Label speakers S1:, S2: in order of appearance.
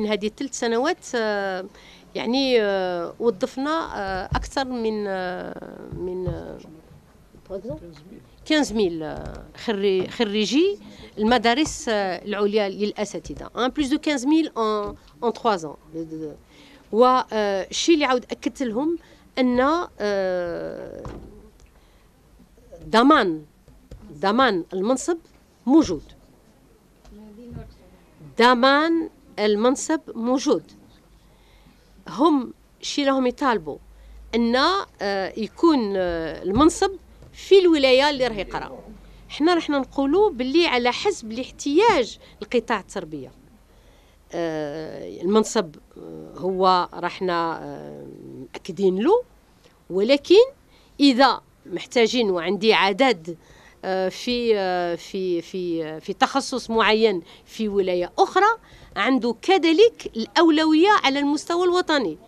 S1: من هذه الثلاث سنوات آه، يعني آه، وظفنا آه، اكثر من من 15000 خريجي المدارس العليا للاساتذه ان بلوس دو 15000 ان ان 3 ans والشيء اللي عاود اكدت لهم ان ضمان ضمان المنصب موجود ضمان المنصب موجود هم شي راهم يطالبوا ان آه، يكون آه، المنصب في الولايه اللي راه يقرا حنا رحنا نقولوا باللي على حسب الاحتياج لقطاع التربيه آه، المنصب هو رحنا مأكدين له ولكن اذا محتاجين وعندي عدد آه، آه، في في في آه، في تخصص معين في ولايه اخرى عنده كذلك الاولويه على المستوى الوطني